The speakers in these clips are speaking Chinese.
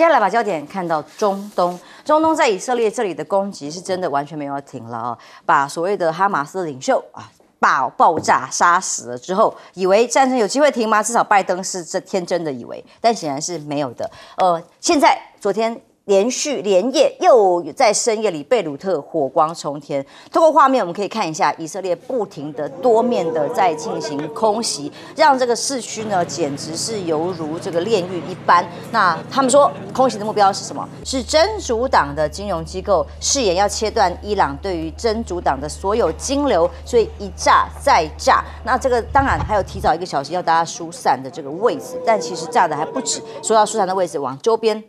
接下来把焦点看到中东，中东在以色列这里的攻击是真的完全没有停了啊！把所谓的哈马斯领袖啊，把爆炸杀死了之后，以为战争有机会停吗？至少拜登是这天真的以为，但显然是没有的。呃，现在昨天。连续连夜又在深夜里，贝鲁特火光冲天。通过画面我们可以看一下，以色列不停的多面的在进行空袭，让这个市区呢简直是犹如这个炼狱一般。那他们说空袭的目标是什么？是真主党的金融机构，誓言要切断伊朗对于真主党的所有金流，所以一炸再炸。那这个当然还有提早一个小时要大家疏散的这个位置，但其实炸的还不止，说到疏散的位置往周边。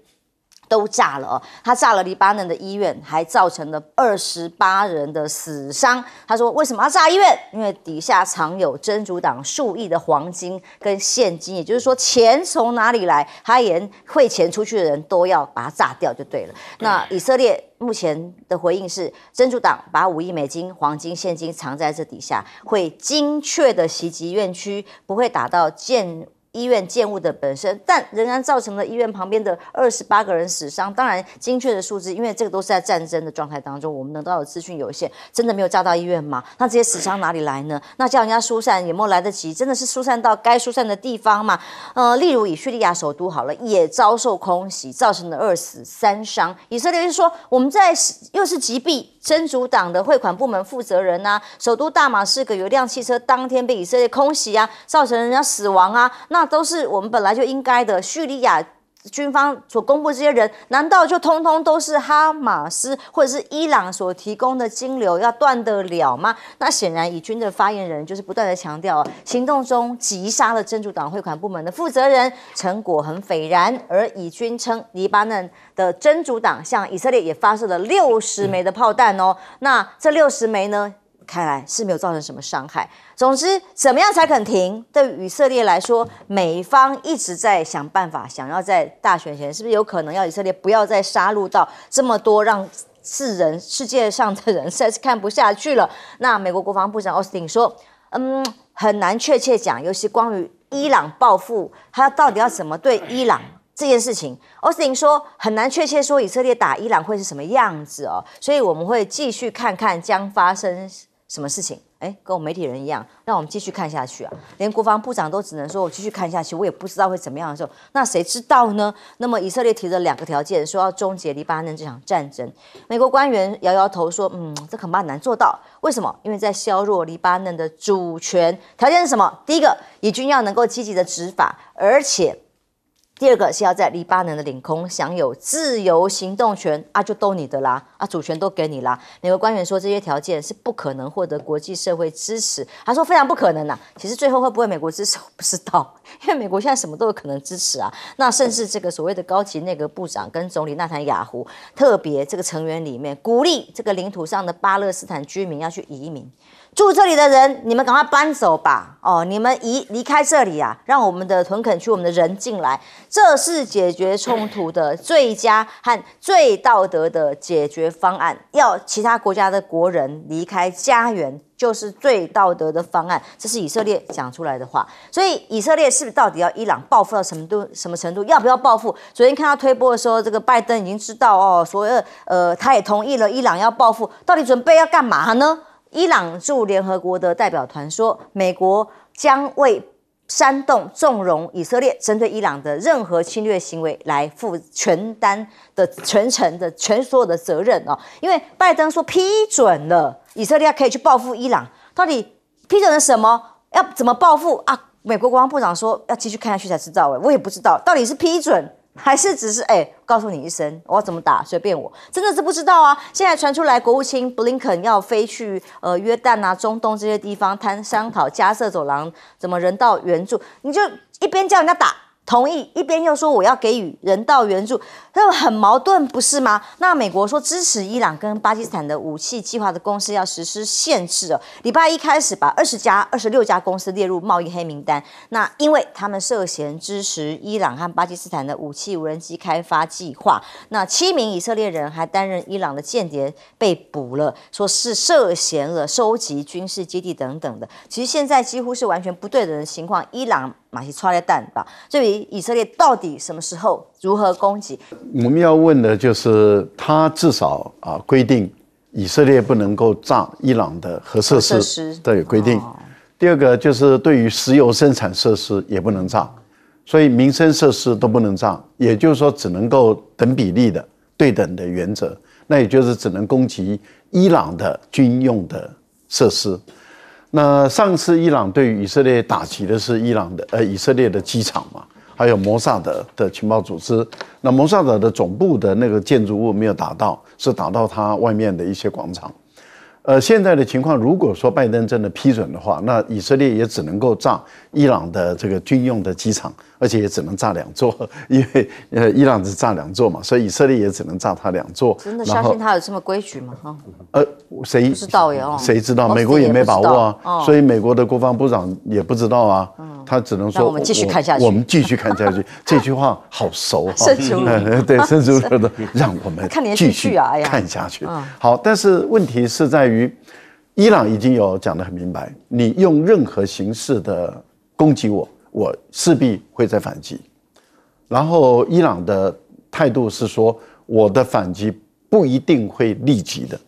都炸了，他炸了黎巴嫩的医院，还造成了二十八人的死伤。他说：“为什么要炸医院？因为底下藏有真主党数亿的黄金跟现金，也就是说，钱从哪里来，他连汇钱出去的人都要把它炸掉，就对了。”那以色列目前的回应是：真主党把五亿美金、黄金、现金藏在这底下，会精确的袭击院区，不会打到建。医院建物的本身，但仍然造成了医院旁边的二十八个人死伤。当然，精确的数字，因为这个都是在战争的状态当中，我们能得到的资讯有限。真的没有炸到医院吗？那这些死伤哪里来呢？那叫人家疏散有没有来得及？真的是疏散到该疏散的地方吗？呃，例如以叙利亚首都好了，也遭受空袭，造成了二死三伤。以色列就说我们在又是击毙真主党的汇款部门负责人啊。首都大马士革有一辆汽车当天被以色列空袭啊，造成人家死亡啊。那那都是我们本来就应该的。叙利亚军方所公布这些人，难道就通通都是哈马斯或者是伊朗所提供的金流要断得了吗？那显然，以军的发言人就是不断的强调，行动中击杀了真主党汇款部门的负责人，成果很斐然。而以军称，黎巴嫩的真主党向以色列也发射了六十枚的炮弹哦。那这六十枚呢？看来是没有造成什么伤害。总之，怎么样才肯停？对以色列来说，美方一直在想办法，想要在大选前，是不是有可能要以色列不要再杀戮到这么多，让世人世界上的人实在是看不下去了。那美国国防部长奥斯汀说：“嗯，很难确切讲，尤其关于伊朗报复，他到底要怎么对伊朗这件事情。”奥斯汀说：“很难确切说以色列打伊朗会是什么样子哦。”所以我们会继续看看将发生。什么事情？哎，跟我们媒体人一样，让我们继续看下去啊！连国防部长都只能说“我继续看下去”，我也不知道会怎么样的时候，那谁知道呢？那么以色列提了两个条件，说要终结黎巴嫩这场战争。美国官员摇摇头说：“嗯，这恐怕难做到。为什么？因为在削弱黎巴嫩的主权。条件是什么？第一个，以军要能够积极的执法，而且。”第二个是要在黎巴嫩的领空享有自由行动权啊，就都你的啦啊，主权都给你啦。美国官员说这些条件是不可能获得国际社会支持，他说非常不可能呐。其实最后会不会美国支持我不知道，因为美国现在什么都有可能支持啊。那甚至这个所谓的高级内阁部长跟总理纳坦雅胡特别这个成员里面鼓励这个领土上的巴勒斯坦居民要去移民。住这里的人，你们赶快搬走吧！哦，你们移离开这里啊，让我们的屯垦区，我们的人进来，这是解决冲突的最佳和最道德的解决方案。要其他国家的国人离开家园，就是最道德的方案。这是以色列讲出来的话，所以以色列是不是到底要伊朗报复到什么度、什么程度？要不要报复？昨天看到推波的时候，这个拜登已经知道哦，所以呃，他也同意了伊朗要报复，到底准备要干嘛呢？伊朗驻联合国的代表团说，美国将为煽动、纵容以色列针对伊朗的任何侵略行为来负全担的全程的全所有的责任哦。因为拜登说批准了以色列可以去报复伊朗，到底批准了什么？要怎么报复啊？美国国防部长说要继续看下去才知道。哎，我也不知道到底是批准。还是只是哎，告诉你一声，我要怎么打随便我，真的是不知道啊。现在传出来，国务卿布林肯要飞去呃约旦啊，中东这些地方谈商讨加设走廊怎么人道援助，你就一边叫人家打。同意一边又说我要给予人道援助，就很矛盾，不是吗？那美国说支持伊朗跟巴基斯坦的武器计划的公司要实施限制哦。礼拜一开始把二十家、二十六家公司列入贸易黑名单，那因为他们涉嫌支持伊朗和巴基斯坦的武器无人机开发计划。那七名以色列人还担任伊朗的间谍被捕了，说是涉嫌了收集军事基地等等的。其实现在几乎是完全不对等的情况，伊朗。马其顿的弹道，至于以色列到底什么时候如何攻击，我们要问的就是他至少啊规定，以色列不能够炸伊朗的核设施都有规定。第二个就是对于石油生产设施也不能炸，所以民生设施都不能炸，也就是说只能够等比例的对等的原则，那也就是只能攻击伊朗的军用的设施。那上次伊朗对以色列打击的是伊朗的呃以色列的机场嘛，还有摩萨德的情报组织。那摩萨德的总部的那个建筑物没有打到，是打到它外面的一些广场。呃，现在的情况，如果说拜登真的批准的话，那以色列也只能够炸伊朗的这个军用的机场。而且也只能炸两座，因为呃，伊朗只炸两座嘛，所以以色列也只能炸它两座。真的相信他有这么规矩吗？哈？呃，谁知道呀？谁知道？美国也没把握啊，所以美国的国防部长也不知道啊。他只能说我们继续看下去。我们继续看下去，这句话好熟哈。甚至于，对，甚让我们继续啊，看下去。好。但是问题是在于，伊朗已经有讲得很明白，你用任何形式的攻击我。我势必会再反击，然后伊朗的态度是说，我的反击不一定会立即的，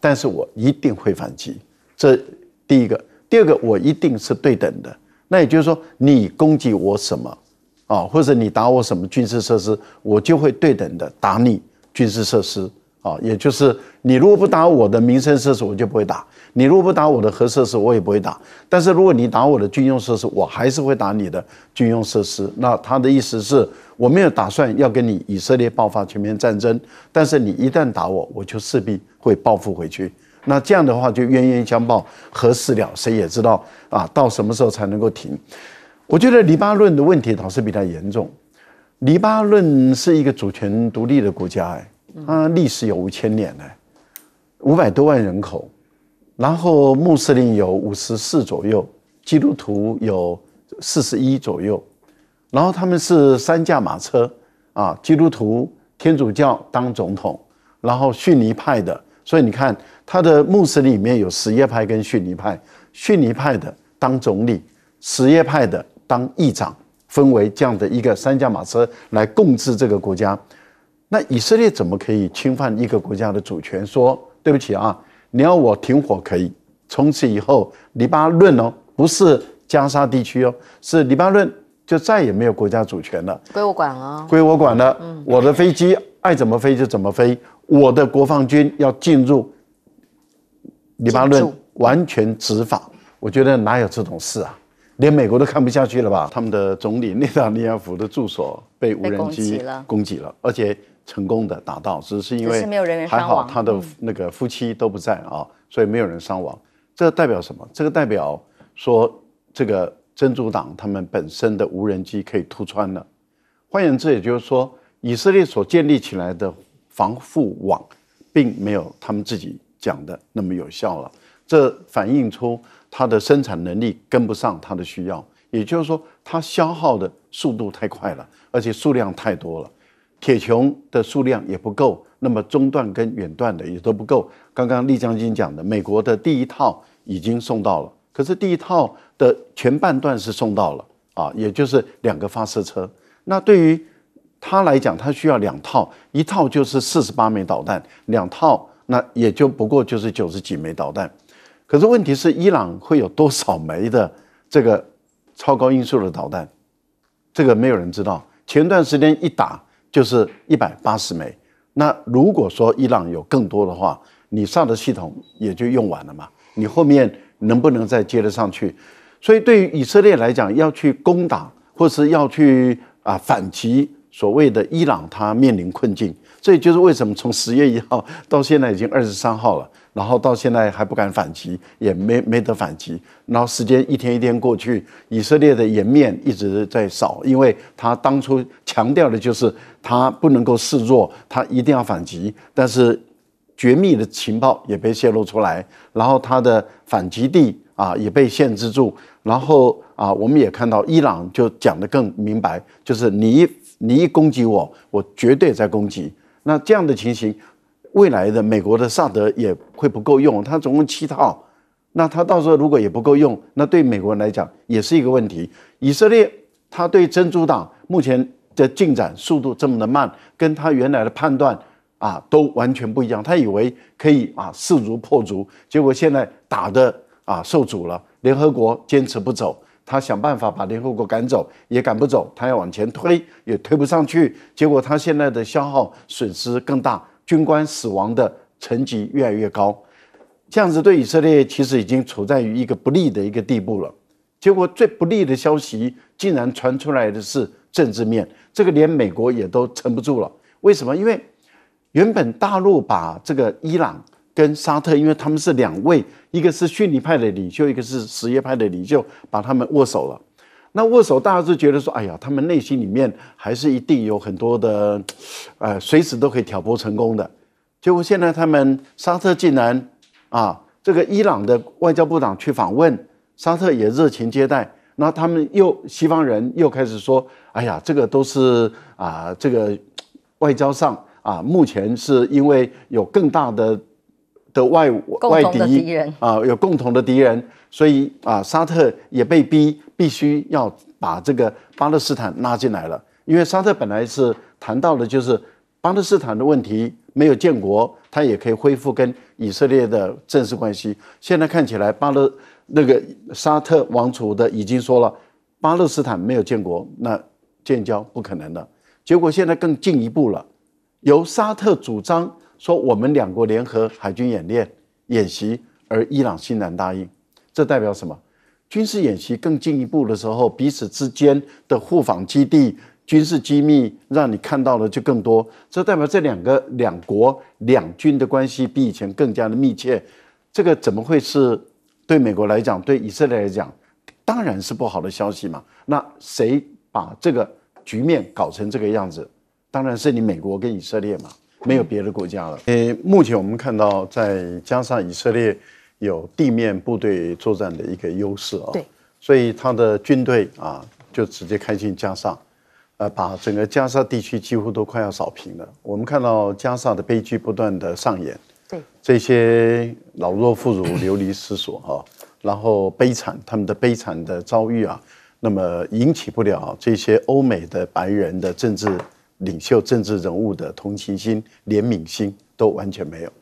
但是我一定会反击。这第一个，第二个，我一定是对等的。那也就是说，你攻击我什么啊，或者你打我什么军事设施，我就会对等的打你军事设施啊。也就是你如果不打我的民生设施，我就不会打。你如果不打我的核设施，我也不会打；但是如果你打我的军用设施，我还是会打你的军用设施。那他的意思是我没有打算要跟你以色列爆发全面战争，但是你一旦打我，我就势必会报复回去。那这样的话就冤冤相报，何事了？谁也知道啊，到什么时候才能够停？我觉得黎巴嫩的问题倒是比较严重。黎巴嫩是一个主权独立的国家，哎，它历史有五千年了，五百多万人口。然后穆斯林有五十四左右，基督徒有四十一左右，然后他们是三驾马车啊，基督徒天主教当总统，然后逊尼派的，所以你看他的穆斯林里面有什叶派跟逊尼派，逊尼派的当总理，什叶派的当议长，分为这样的一个三驾马车来共治这个国家，那以色列怎么可以侵犯一个国家的主权？说对不起啊。你要我停火可以，从此以后，黎巴嫩哦，不是加沙地区哦，是黎巴嫩，就再也没有国家主权了，归我管了，归我管了，嗯，我的飞机爱怎么飞就怎么飞，我的国防军要进入黎巴嫩，完全执法，我觉得哪有这种事啊，连美国都看不下去了吧？他们的总理内塔尼亚夫的住所被无人机攻击了，攻击了，而且。成功的达到只是因为还好他的那个夫妻都不在啊，所以没有人伤亡。这代表什么？这个代表说，这个真主党他们本身的无人机可以突穿了。换言之，也就是说，以色列所建立起来的防护网，并没有他们自己讲的那么有效了。这反映出它的生产能力跟不上它的需要，也就是说，它消耗的速度太快了，而且数量太多了。铁穹的数量也不够，那么中段跟远段的也都不够。刚刚丽将军讲的，美国的第一套已经送到了，可是第一套的前半段是送到了啊，也就是两个发射车。那对于他来讲，他需要两套，一套就是四十八枚导弹，两套那也就不过就是九十几枚导弹。可是问题是，伊朗会有多少枚的这个超高音速的导弹？这个没有人知道。前段时间一打。就是一百八十枚。那如果说伊朗有更多的话，你上的系统也就用完了嘛？你后面能不能再接得上去？所以对于以色列来讲，要去攻打或是要去啊反击，所谓的伊朗，它面临困境。所以就是为什么从十月一号到现在已经二十三号了，然后到现在还不敢反击，也没没得反击。然后时间一天一天过去，以色列的颜面一直在扫，因为他当初强调的就是他不能够示弱，他一定要反击。但是绝密的情报也被泄露出来，然后他的反击地啊也被限制住。然后啊，我们也看到伊朗就讲得更明白，就是你一你一攻击我，我绝对在攻击。那这样的情形，未来的美国的萨德也会不够用，它总共七套，那它到时候如果也不够用，那对美国人来讲也是一个问题。以色列他对珍珠党目前的进展速度这么的慢，跟他原来的判断啊都完全不一样，他以为可以啊势如破竹，结果现在打的啊受阻了，联合国坚持不走。他想办法把联合国赶走，也赶不走；他要往前推，也推不上去。结果他现在的消耗损失更大，军官死亡的层级越来越高，这样子对以色列其实已经处在于一个不利的一个地步了。结果最不利的消息竟然传出来的是政治面，这个连美国也都撑不住了。为什么？因为原本大陆把这个伊朗。跟沙特，因为他们是两位，一个是逊尼派的领袖，一个是什叶派的领袖，把他们握手了。那握手，大家就觉得说，哎呀，他们内心里面还是一定有很多的，呃，随时都可以挑拨成功的。结果现在他们沙特竟然啊，这个伊朗的外交部长去访问沙特，也热情接待。那他们又西方人又开始说，哎呀，这个都是啊，这个外交上啊，目前是因为有更大的。的外外敌啊，有共同的敌人，所以啊，沙特也被逼必须要把这个巴勒斯坦拉进来了。因为沙特本来是谈到的，就是巴勒斯坦的问题没有建国，他也可以恢复跟以色列的正式关系。现在看起来，巴勒那个沙特王储的已经说了，巴勒斯坦没有建国，那建交不可能的。结果现在更进一步了，由沙特主张。说我们两国联合海军演练演习，而伊朗欣然答应，这代表什么？军事演习更进一步的时候，彼此之间的互访基地、军事机密，让你看到的就更多。这代表这两个两国两军的关系比以前更加的密切。这个怎么会是对美国来讲，对以色列来讲，当然是不好的消息嘛。那谁把这个局面搞成这个样子？当然是你美国跟以色列嘛。没有别的国家了。呃，目前我们看到，在加沙以色列有地面部队作战的一个优势啊，对，所以他的军队啊就直接开进加沙，呃，把整个加沙地区几乎都快要扫平了。我们看到加沙的悲剧不断的上演，对，这些老弱妇孺流离失所啊，然后悲惨，他们的悲惨的遭遇啊，那么引起不了这些欧美的白人的政治。领袖、政治人物的同情心、怜悯心都完全没有。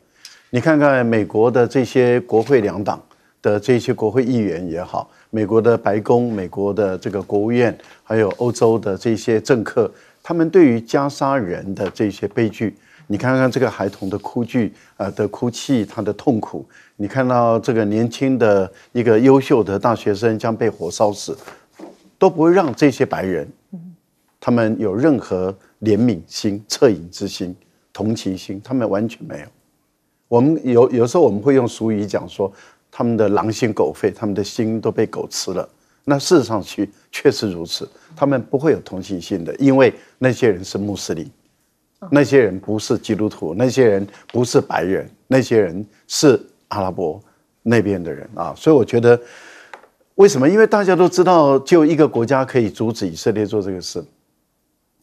你看看美国的这些国会两党的这些国会议员也好，美国的白宫、美国的这个国务院，还有欧洲的这些政客，他们对于加沙人的这些悲剧，你看看这个孩童的哭剧啊的哭泣，他的痛苦，你看到这个年轻的一个优秀的大学生将被火烧死，都不会让这些白人，他们有任何。怜悯心、恻隐之心、同情心，他们完全没有。我们有有时候我们会用俗语讲说，他们的狼心狗肺，他们的心都被狗吃了。那事实上去确实如此，他们不会有同情心的，因为那些人是穆斯林，那些人不是基督徒，那些人不是白人，那些人是阿拉伯那边的人啊。所以我觉得，为什么？因为大家都知道，就一个国家可以阻止以色列做这个事。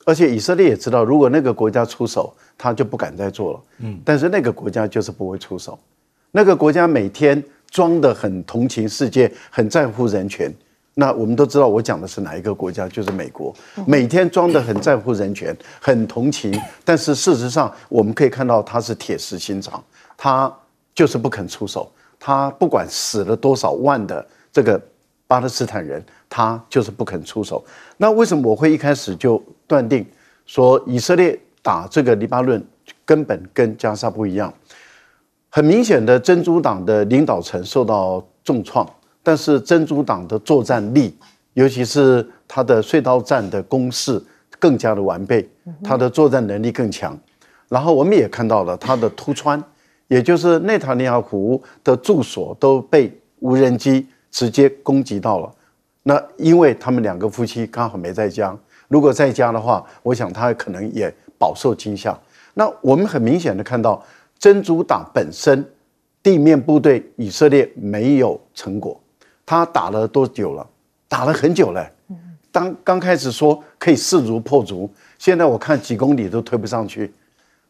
而且以色列也知道，如果那个国家出手，他就不敢再做了。嗯，但是那个国家就是不会出手。那个国家每天装得很同情世界，很在乎人权。那我们都知道，我讲的是哪一个国家？就是美国。每天装得很在乎人权，很同情，但是事实上我们可以看到，他是铁石心肠，他就是不肯出手。他不管死了多少万的这个。巴勒斯坦人，他就是不肯出手。那为什么我会一开始就断定说以色列打这个黎巴嫩根本跟加沙不一样？很明显的，真主党的领导层受到重创，但是真主党的作战力，尤其是他的隧道战的攻势更加的完备，他的作战能力更强。然后我们也看到了他的突穿，也就是内塔尼亚胡的住所都被无人机。直接攻击到了，那因为他们两个夫妻刚好没在家，如果在家的话，我想他可能也饱受惊吓。那我们很明显的看到，真主党本身地面部队以色列没有成果，他打了多久了？打了很久了。当刚开始说可以势如破竹，现在我看几公里都推不上去。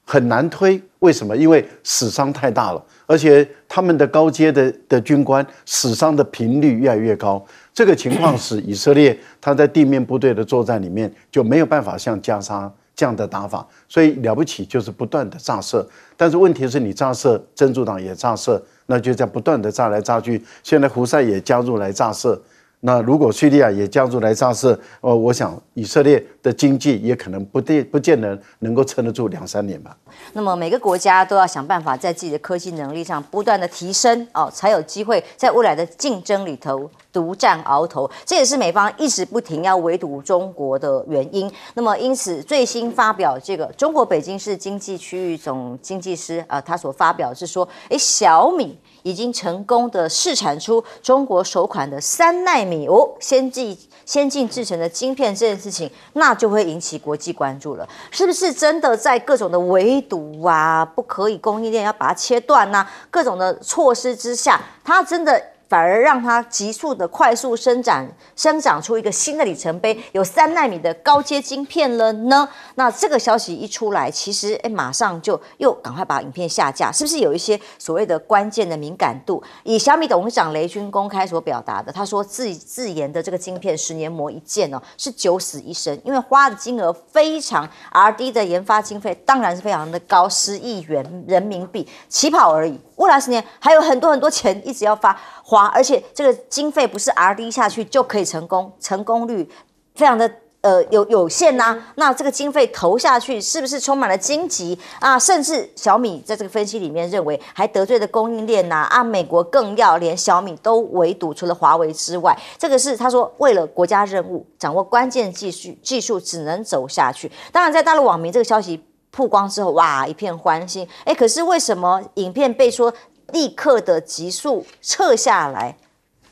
很难推，为什么？因为死伤太大了，而且他们的高阶的的军官死伤的频率越来越高。这个情况使以色列他在地面部队的作战里面就没有办法像加沙这样的打法。所以了不起就是不断的炸射，但是问题是你炸射，真主党也炸射，那就在不断的炸来炸去。现在胡塞也加入来炸射。那如果叙利亚也加入来上市，哦，我想以色列的经济也可能不对，不见得能够撑得住两三年吧。那么每个国家都要想办法在自己的科技能力上不断的提升哦，才有机会在未来的竞争里头独占鳌头。这也是美方一直不停要围堵中国的原因。那么因此最新发表这个中国北京市经济区域总经济师啊，他所发表是说，哎，小米。已经成功的试产出中国首款的三纳米哦先进先进制成的晶片这件事情，那就会引起国际关注了，是不是真的在各种的围堵啊，不可以供应链要把它切断呐，各种的措施之下，它真的。反而让它急速的快速生长，生长出一个新的里程碑，有三纳米的高阶晶片了呢。那这个消息一出来，其实哎，马上就又赶快把影片下架，是不是有一些所谓的关键的敏感度？以小米董事长雷军公开所表达的，他说自自研的这个晶片十年磨一剑哦，是九死一生，因为花的金额非常 R D 的研发经费，当然是非常的高，十亿元人民币起跑而已。未来十年还有很多很多钱一直要发花，而且这个经费不是 R&D 下去就可以成功，成功率非常的呃有有限呐。那这个经费投下去是不是充满了荆棘啊？甚至小米在这个分析里面认为还得罪了供应链呐，啊，美国更要连小米都围堵，除了华为之外，这个是他说为了国家任务掌握关键技术技术只能走下去。当然，在大陆网民这个消息。曝光之后，哇，一片欢欣。哎，可是为什么影片被说立刻的急速撤下来？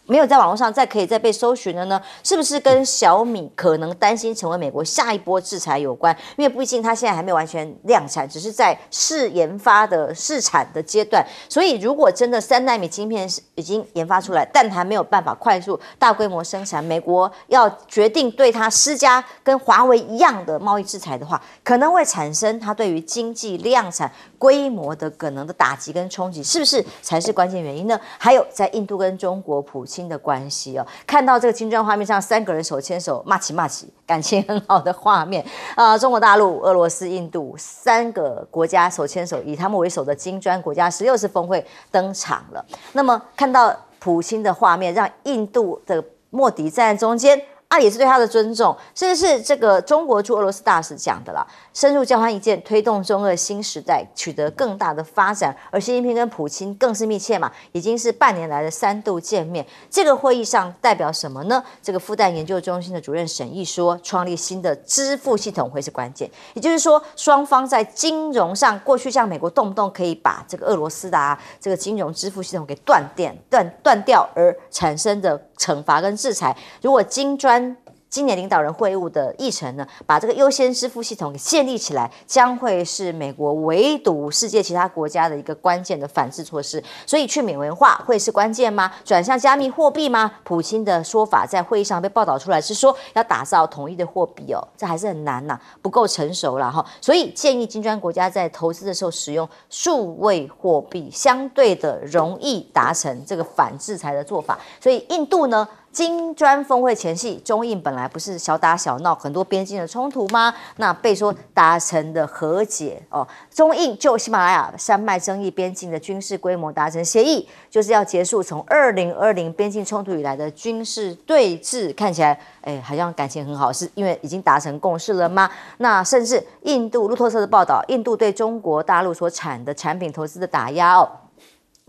没有在网络上再可以再被搜寻的呢？是不是跟小米可能担心成为美国下一波制裁有关？因为毕竟它现在还没有完全量产，只是在试研发的试产的阶段。所以如果真的三纳米晶片是已经研发出来，但还没有办法快速大规模生产，美国要决定对它施加跟华为一样的贸易制裁的话，可能会产生它对于经济量产规模的可能的打击跟冲击，是不是才是关键原因呢？还有在印度跟中国，普。新的关系哦，看到这个金砖画面上三个人手牵手，骂起骂起，感情很好的画面啊！中国大陆、俄罗斯、印度三个国家手牵手，以他们为首的金砖国家十六次峰会登场了。那么看到普京的画面，让印度的莫迪站在中间啊，也是对他的尊重。甚至是这个中国驻俄罗斯大使讲的啦。深入交换意见，推动中俄新时代取得更大的发展。而习近平跟普京更是密切嘛，已经是半年来的三度见面。这个会议上代表什么呢？这个复旦研究中心的主任沈毅说，创立新的支付系统会是关键。也就是说，双方在金融上，过去像美国动不动可以把这个俄罗斯的这个金融支付系统给断电、断断掉，而产生的惩罚跟制裁，如果金砖。今年领导人会晤的议程呢，把这个优先支付系统给建立起来，将会是美国围堵世界其他国家的一个关键的反制措施。所以去美元化会是关键吗？转向加密货币吗？普京的说法在会议上被报道出来是说要打造统一的货币哦，这还是很难呐，不够成熟了哈。所以建议金砖国家在投资的时候使用数位货币，相对的容易达成这个反制裁的做法。所以印度呢？金砖峰会前夕，中印本来不是小打小闹，很多边境的冲突吗？那被说达成的和解哦，中印就喜马拉雅山脉争议边境的军事规模达成协议，就是要结束从二零二零边境冲突以来的军事对峙。看起来，哎，好像感情很好，是因为已经达成共识了吗？那甚至印度路透社的报道，印度对中国大陆所产的产品投资的打压哦。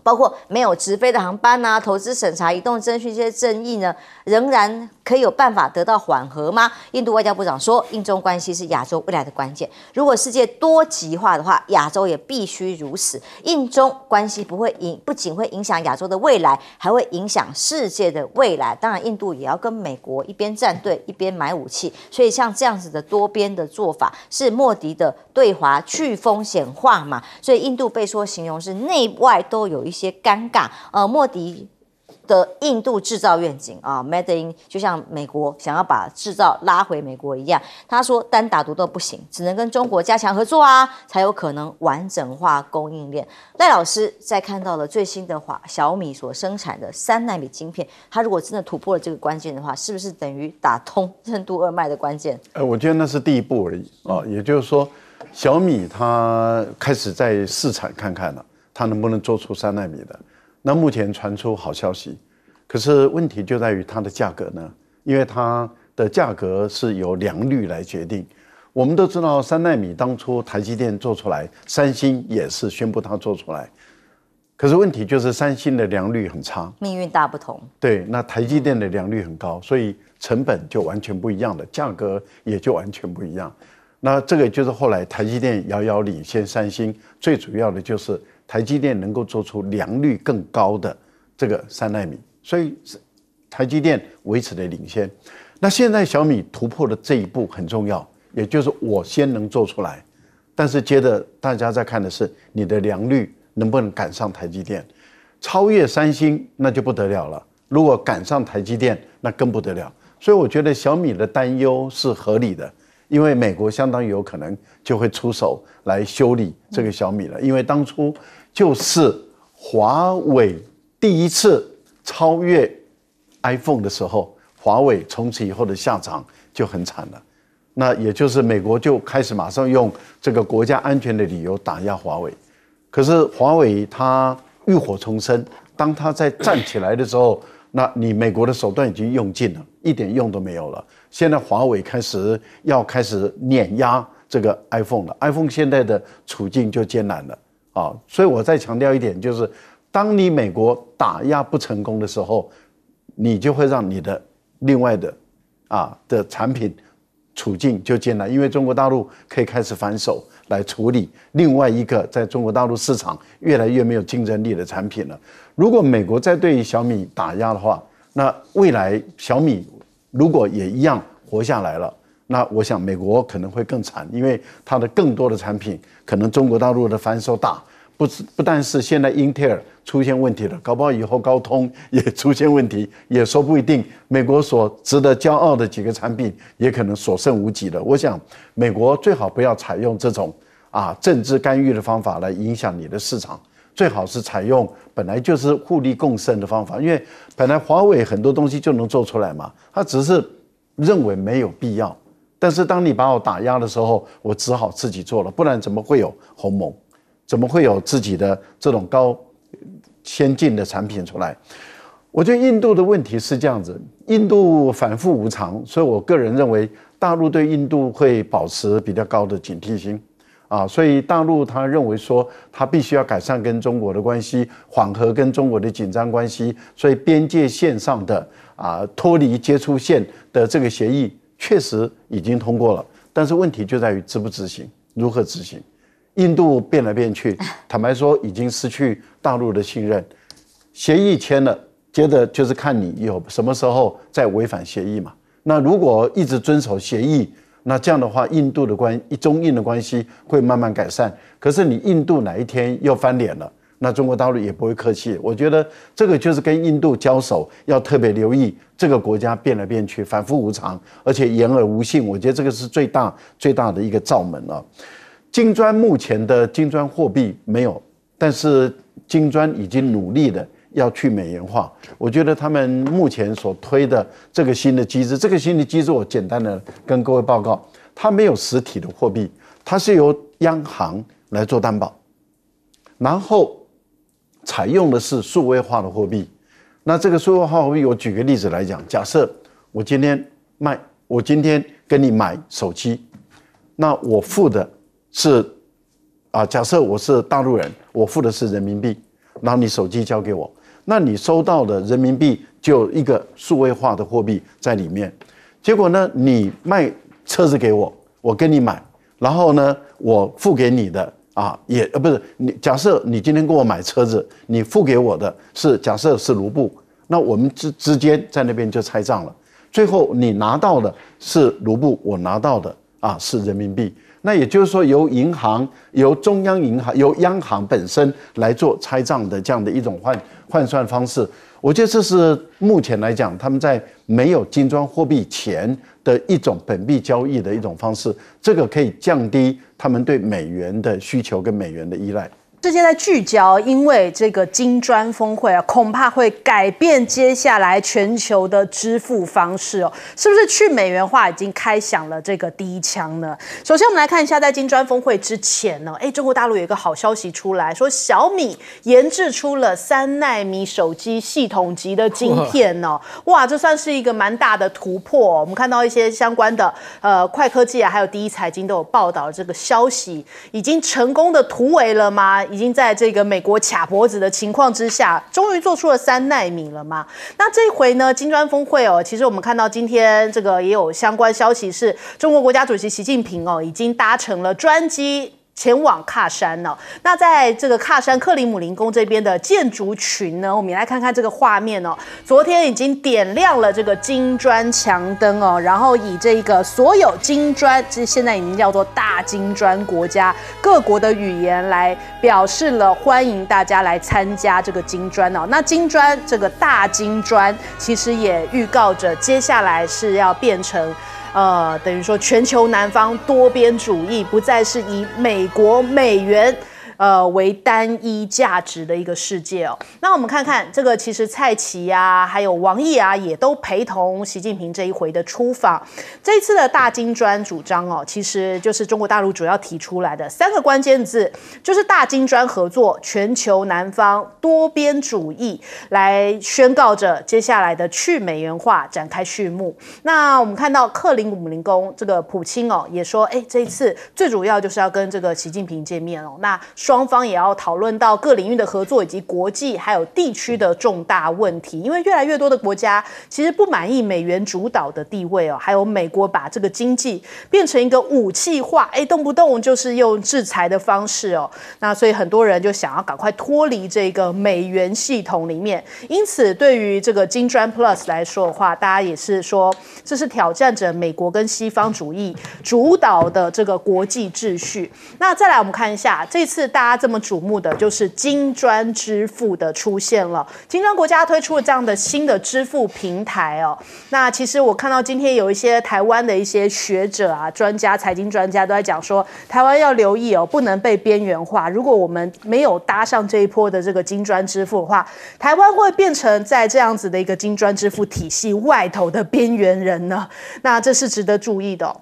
包括没有直飞的航班啊、投资审查、移动征询这些争议呢，仍然可以有办法得到缓和吗？印度外交部长说，印中关系是亚洲未来的关键。如果世界多极化的话，亚洲也必须如此。印中关系不会影，不仅会影响亚洲的未来，还会影响世界的未来。当然，印度也要跟美国一边站队一边买武器。所以，像这样子的多边的做法，是莫迪的对华去风险化嘛？所以，印度被说形容是内外都有一。些尴尬，呃，莫迪的印度制造愿景啊，Made in 就像美国想要把制造拉回美国一样，他说单打独斗不行，只能跟中国加强合作啊，才有可能完整化供应链。赖老师在看到了最新的话，小米所生产的三纳米晶片，它如果真的突破了这个关键的话，是不是等于打通任督二脉的关键？呃，我觉得那是第一步而已啊，也就是说，小米它开始在试产看看了。它能不能做出三纳米的？那目前传出好消息，可是问题就在于它的价格呢？因为它的价格是由良率来决定。我们都知道，三纳米当初台积电做出来，三星也是宣布它做出来。可是问题就是三星的良率很差，命运大不同。对，那台积电的良率很高，所以成本就完全不一样了，价格也就完全不一样。那这个就是后来台积电遥遥领先三星，最主要的就是。台积电能够做出良率更高的这个三纳米，所以台积电维持的领先。那现在小米突破的这一步很重要，也就是我先能做出来，但是接着大家在看的是你的良率能不能赶上台积电，超越三星那就不得了了。如果赶上台积电，那更不得了。所以我觉得小米的担忧是合理的。因为美国相当于有可能就会出手来修理这个小米了，因为当初就是华为第一次超越 iPhone 的时候，华为从此以后的下场就很惨了。那也就是美国就开始马上用这个国家安全的理由打压华为。可是华为它浴火重生，当它在站起来的时候。那你美国的手段已经用尽了，一点用都没有了。现在华为开始要开始碾压这个 iPhone 了，iPhone 现在的处境就艰难了啊！所以，我再强调一点，就是当你美国打压不成功的时候，你就会让你的另外的啊的产品处境就艰难，因为中国大陆可以开始反手来处理另外一个在中国大陆市场越来越没有竞争力的产品了。如果美国再对小米打压的话，那未来小米如果也一样活下来了，那我想美国可能会更惨，因为它的更多的产品可能中国大陆的反手大，不是不但是现在英特尔出现问题了，搞不好以后高通也出现问题，也说不一定。美国所值得骄傲的几个产品也可能所剩无几了。我想美国最好不要采用这种啊政治干预的方法来影响你的市场。最好是采用本来就是互利共生的方法，因为本来华为很多东西就能做出来嘛，他只是认为没有必要。但是当你把我打压的时候，我只好自己做了，不然怎么会有鸿蒙，怎么会有自己的这种高先进的产品出来？我觉得印度的问题是这样子，印度反复无常，所以我个人认为大陆对印度会保持比较高的警惕心。啊，所以大陆他认为说，他必须要改善跟中国的关系，缓和跟中国的紧张关系，所以边界线上的啊脱离接触线的这个协议确实已经通过了，但是问题就在于执不执行，如何执行？印度变来变去，坦白说已经失去大陆的信任，协议签了，接着就是看你有什么时候再违反协议嘛。那如果一直遵守协议。那这样的话，印度的关一中印的关系会慢慢改善。可是你印度哪一天又翻脸了，那中国大陆也不会客气。我觉得这个就是跟印度交手要特别留意，这个国家变来变去，反复无常，而且言而无信。我觉得这个是最大最大的一个罩门了。金砖目前的金砖货币没有，但是金砖已经努力的。要去美元化，我觉得他们目前所推的这个新的机制，这个新的机制我简单的跟各位报告，它没有实体的货币，它是由央行来做担保，然后采用的是数位化的货币。那这个数位化货币，我举个例子来讲，假设我今天卖，我今天跟你买手机，那我付的是啊，假设我是大陆人，我付的是人民币，然后你手机交给我。那你收到的人民币就一个数位化的货币在里面，结果呢？你卖车子给我，我跟你买，然后呢？我付给你的啊，也呃不是你假设你今天给我买车子，你付给我的是假设是卢布，那我们之之间在那边就拆账了，最后你拿到的是卢布，我拿到的啊是人民币。那也就是说，由银行、由中央银行、由央行本身来做拆账的这样的一种换换算方式，我觉得这是目前来讲，他们在没有金砖货币前的一种本币交易的一种方式。这个可以降低他们对美元的需求跟美元的依赖。世界在聚焦，因为这个金砖峰会啊，恐怕会改变接下来全球的支付方式哦，是不是去美元化已经开响了这个第一枪呢？首先，我们来看一下，在金砖峰会之前呢，哎，中国大陆有一个好消息出来，说小米研制出了三纳米手机系统级的芯片哦，哇，这算是一个蛮大的突破。我们看到一些相关的呃快科技啊，还有第一财经都有报道这个消息，已经成功的突围了吗？已经在这个美国卡脖子的情况之下，终于做出了三纳米了嘛？那这回呢？金砖峰会哦，其实我们看到今天这个也有相关消息，是中国国家主席习近平哦，已经搭乘了专机。前往喀山哦，那在这个喀山克里姆林宫这边的建筑群呢，我们来看看这个画面哦。昨天已经点亮了这个金砖墙灯哦，然后以这个所有金砖，其实现在已经叫做大金砖国家各国的语言来表示了，欢迎大家来参加这个金砖哦。那金砖这个大金砖，其实也预告着接下来是要变成。呃，等于说，全球南方多边主义不再是以美国美元。呃，为单一价值的一个世界哦。那我们看看这个，其实蔡奇啊，还有王毅啊，也都陪同习近平这一回的出访。这一次的大金砖主张哦，其实就是中国大陆主要提出来的三个关键字，就是大金砖合作、全球南方、多边主义，来宣告着接下来的去美元化展开序幕。那我们看到克林姆林宫这个普京哦，也说，哎，这一次最主要就是要跟这个习近平见面哦。那双。双方也要讨论到各领域的合作，以及国际还有地区的重大问题。因为越来越多的国家其实不满意美元主导的地位哦，还有美国把这个经济变成一个武器化，哎，动不动就是用制裁的方式哦。那所以很多人就想要赶快脱离这个美元系统里面。因此，对于这个金砖 Plus 来说的话，大家也是说这是挑战着美国跟西方主义主导的这个国际秩序。那再来，我们看一下这次。大家这么瞩目的就是金砖支付的出现了，金砖国家推出了这样的新的支付平台哦。那其实我看到今天有一些台湾的一些学者啊、专家、财经专家都在讲说，台湾要留意哦，不能被边缘化。如果我们没有搭上这一波的这个金砖支付的话，台湾会变成在这样子的一个金砖支付体系外头的边缘人呢。那这是值得注意的。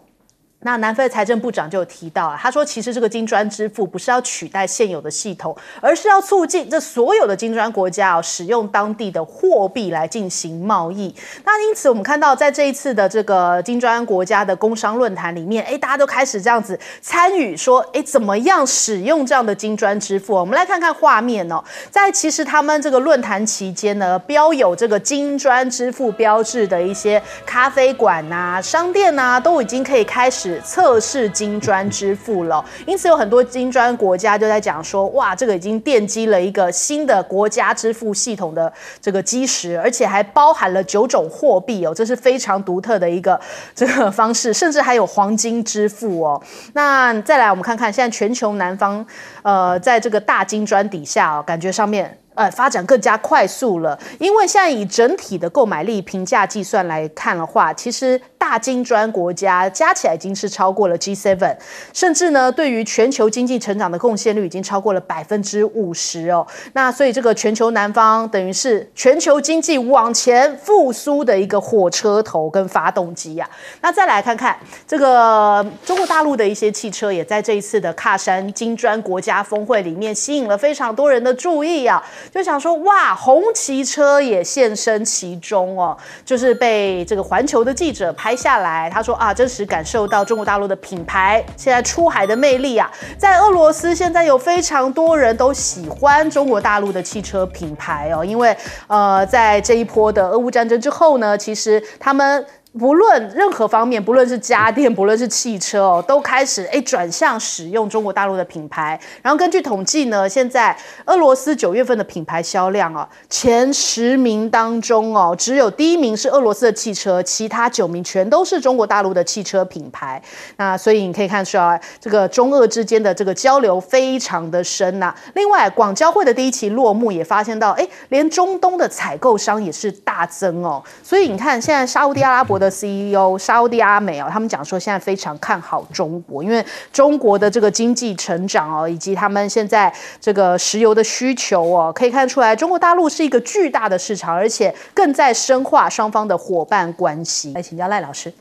那南非的财政部长就有提到啊，他说其实这个金砖支付不是要取代现有的系统，而是要促进这所有的金砖国家啊使用当地的货币来进行贸易。那因此我们看到在这一次的这个金砖国家的工商论坛里面，哎，大家都开始这样子参与说，哎，怎么样使用这样的金砖支付？我们来看看画面哦，在其实他们这个论坛期间呢，标有这个金砖支付标志的一些咖啡馆呐、商店呐，都已经可以开始。测试金砖支付了，因此有很多金砖国家就在讲说，哇，这个已经奠基了一个新的国家支付系统的这个基石，而且还包含了九种货币哦，这是非常独特的一个这个方式，甚至还有黄金支付哦。那再来，我们看看现在全球南方，呃，在这个大金砖底下哦，感觉上面。呃，发展更加快速了，因为现在以整体的购买力评价计算来看的话，其实大金砖国家加起来已经是超过了 G7，甚至呢，对于全球经济成长的贡献率已经超过了百分之五十哦。那所以这个全球南方等于是全球经济往前复苏的一个火车头跟发动机啊。那再来看看这个中国大陆的一些汽车，也在这一次的喀山金砖国家峰会里面吸引了非常多人的注意啊。就想说哇，红旗车也现身其中哦，就是被这个环球的记者拍下来。他说啊，真实感受到中国大陆的品牌现在出海的魅力啊，在俄罗斯现在有非常多人都喜欢中国大陆的汽车品牌哦，因为呃，在这一波的俄乌战争之后呢，其实他们。不论任何方面，不论是家电，不论是汽车哦，都开始哎转向使用中国大陆的品牌。然后根据统计呢，现在俄罗斯九月份的品牌销量哦，前十名当中哦，只有第一名是俄罗斯的汽车，其他九名全都是中国大陆的汽车品牌。那所以你可以看出来，这个中俄之间的这个交流非常的深呐。另外，广交会的第一期落幕也发现到，哎，连中东的采购商也是大增哦。所以你看，现在沙地阿拉伯。的 CEO 沙特阿美啊，他们讲说现在非常看好中国，因为中国的这个经济成长哦，以及他们现在这个石油的需求哦，可以看出来中国大陆是一个巨大的市场，而且更在深化双方的伙伴关系。来请教赖老师，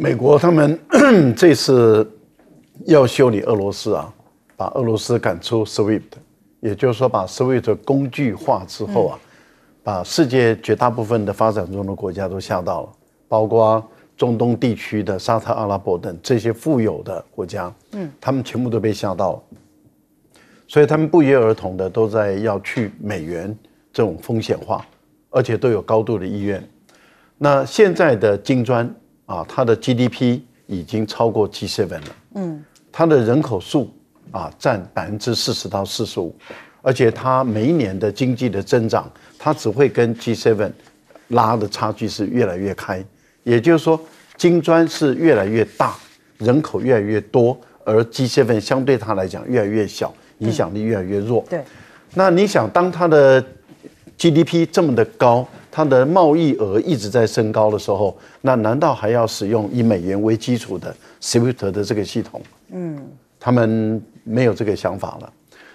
美国他们这次要修理俄罗斯啊，把俄罗斯赶出 SWIFT，也就是说把 SWIFT 工具化之后啊，把世界绝大部分的发展中的国家都吓到了。包括中东地区的沙特、阿拉伯等这些富有的国家，嗯，他们全部都被吓到了，所以他们不约而同的都在要去美元这种风险化，而且都有高度的意愿。那现在的金砖啊，它的 GDP 已经超过 G seven 了，嗯，它的人口数啊占百分之四十到四十五，而且它每一年的经济的增长，它只会跟 G seven 拉的差距是越来越开。也就是说，金砖是越来越大，人口越来越多，而 G7 相对它来讲越来越小，影响力越来越弱。对。那你想，当它的 GDP 这么的高，它的贸易额一直在升高的时候，那难道还要使用以美元为基础的 s w i f t 的这个系统？嗯。他们没有这个想法了，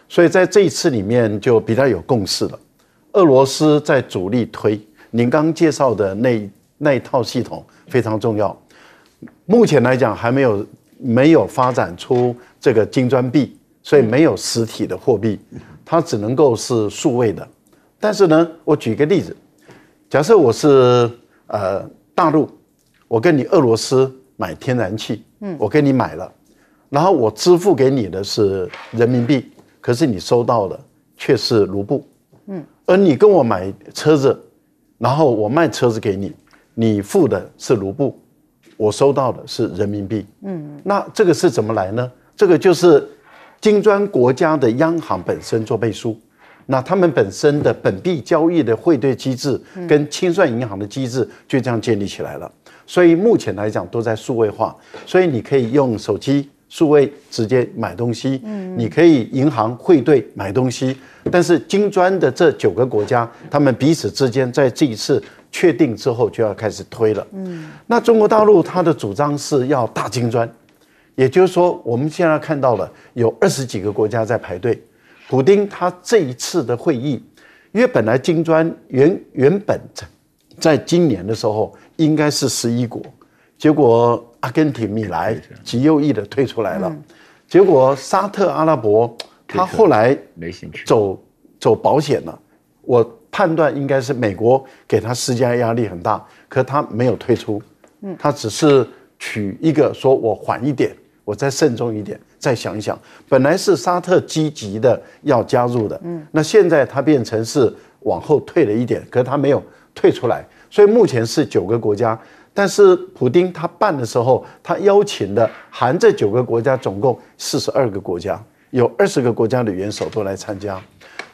所以在这一次里面就比较有共识了。俄罗斯在主力推，您刚介绍的那。那一套系统非常重要。目前来讲，还没有没有发展出这个金砖币，所以没有实体的货币，它只能够是数位的。但是呢，我举一个例子，假设我是呃大陆，我跟你俄罗斯买天然气，嗯，我跟你买了，然后我支付给你的是人民币，可是你收到的却是卢布，嗯。而你跟我买车子，然后我卖车子给你。你付的是卢布，我收到的是人民币。嗯，那这个是怎么来呢？这个就是金砖国家的央行本身做背书，那他们本身的本币交易的汇兑机制跟清算银行的机制就这样建立起来了。所以目前来讲都在数位化，所以你可以用手机数位直接买东西。嗯，你可以银行汇兑买东西，但是金砖的这九个国家，他们彼此之间在这一次。确定之后就要开始推了。嗯，那中国大陆他的主张是要大金砖，也就是说，我们现在看到了有二十几个国家在排队。普丁他这一次的会议，因为本来金砖原原本在在今年的时候应该是十一国，结果阿根廷、米莱极右翼的退出来了，结果沙特阿拉伯他后来没兴趣走走保险了。我。判断应该是美国给他施加压力很大，可他没有退出，嗯，他只是取一个说，我缓一点，我再慎重一点，再想一想。本来是沙特积极的要加入的，嗯，那现在他变成是往后退了一点，可他没有退出来，所以目前是九个国家。但是普丁他办的时候，他邀请的含这九个国家总共四十二个国家，有二十个国家的元首都来参加。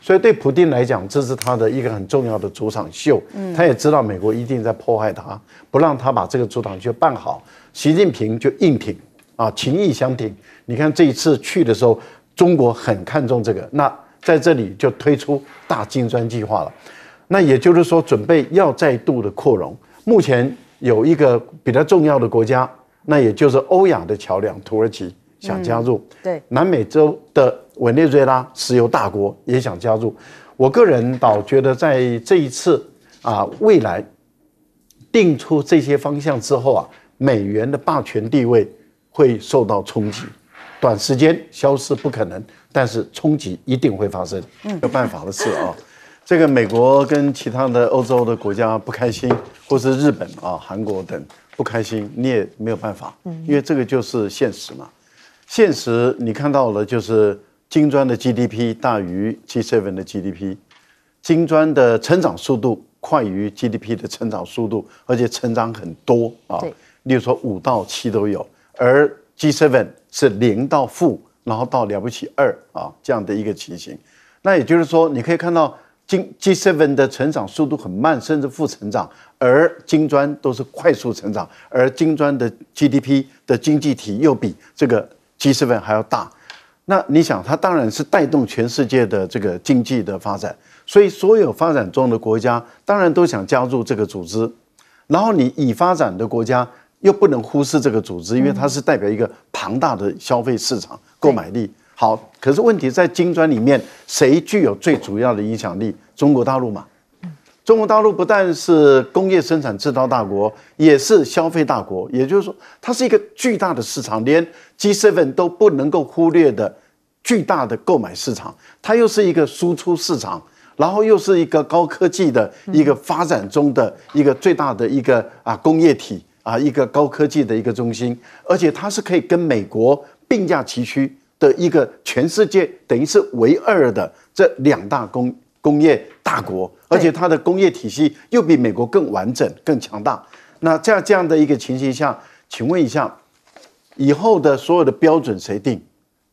所以对普京来讲，这是他的一个很重要的主场秀。嗯，他也知道美国一定在迫害他，不让他把这个主场秀办好。习近平就硬挺，啊，情意相挺。你看这一次去的时候，中国很看重这个。那在这里就推出大金砖计划了。那也就是说，准备要再度的扩容。目前有一个比较重要的国家，那也就是欧亚的桥梁——土耳其想加入。对，南美洲的。委内瑞拉石油大国也想加入，我个人倒觉得，在这一次啊，未来定出这些方向之后啊，美元的霸权地位会受到冲击，短时间消失不可能，但是冲击一定会发生。嗯，没办法的事啊，这个美国跟其他的欧洲的国家不开心，或是日本啊、韩国等不开心，你也没有办法，嗯，因为这个就是现实嘛，现实你看到了就是。金砖的 GDP 大于 G seven 的 GDP，金砖的成长速度快于 GDP 的成长速度，而且成长很多啊。例如说五到七都有，而 G seven 是零到负，然后到了不起二啊这样的一个情形。那也就是说，你可以看到金 G seven 的成长速度很慢，甚至负成长，而金砖都是快速成长，而金砖的 GDP 的经济体又比这个 G seven 还要大。那你想，它当然是带动全世界的这个经济的发展，所以所有发展中的国家当然都想加入这个组织，然后你已发展的国家又不能忽视这个组织，因为它是代表一个庞大的消费市场、购买力。好，可是问题在金砖里面，谁具有最主要的影响力？中国大陆嘛。中国大陆不但是工业生产制造大国，也是消费大国。也就是说，它是一个巨大的市场，连 G seven 都不能够忽略的巨大的购买市场。它又是一个输出市场，然后又是一个高科技的一个发展中的一个最大的一个啊工业体啊一个高科技的一个中心，而且它是可以跟美国并驾齐驱的一个全世界等于是唯二的这两大工。工业大国，而且它的工业体系又比美国更完整、更强大。那在这样的一个情形下，请问一下，以后的所有的标准谁定？